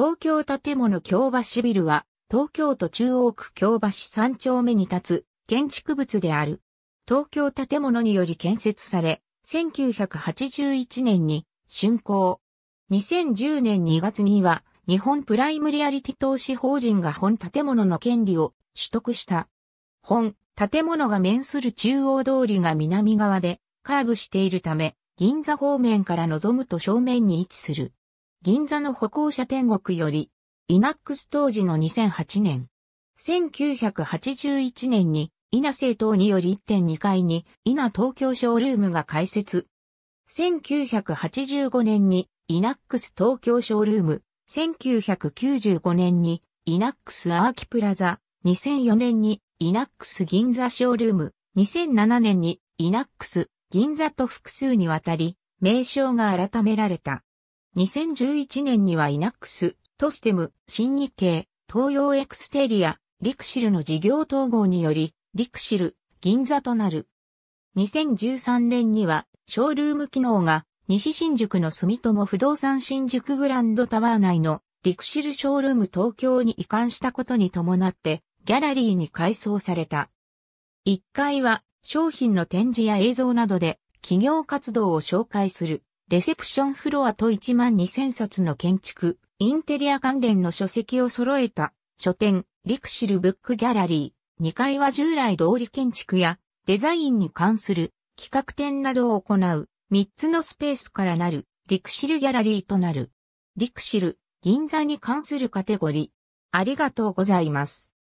東京建物京橋ビルは、東京都中央区京橋3丁目に立つ建築物である。東京建物により建設され、1981年に竣工。2010年2月には、日本プライムリアリティ投資法人が本建物の権利を取得した。本、建物が面する中央通りが南側で、カーブしているため、銀座方面から望むと正面に位置する。銀座の歩行者天国より、イナックス当時の2008年。1981年に、イナ政党により1.2階に、イナ東京ショールームが開設。1985年に、イナックス東京ショールーム。1995年に、イナックスアーキプラザ。2004年に、イナックス銀座ショールーム。2007年に、イナックス銀座と複数にわたり、名称が改められた。2011年にはイナックス、トステム、新日経、東洋エクステリア、リクシルの事業統合により、リクシル、銀座となる。2013年には、ショールーム機能が、西新宿の住友不動産新宿グランドタワー内の、リクシルショールーム東京に移管したことに伴って、ギャラリーに改装された。1階は、商品の展示や映像などで、企業活動を紹介する。レセプションフロアと1万2000冊の建築、インテリア関連の書籍を揃えた書店、リクシルブックギャラリー。2階は従来通り建築やデザインに関する企画展などを行う3つのスペースからなるリクシルギャラリーとなる。リクシル、銀座に関するカテゴリー。ありがとうございます。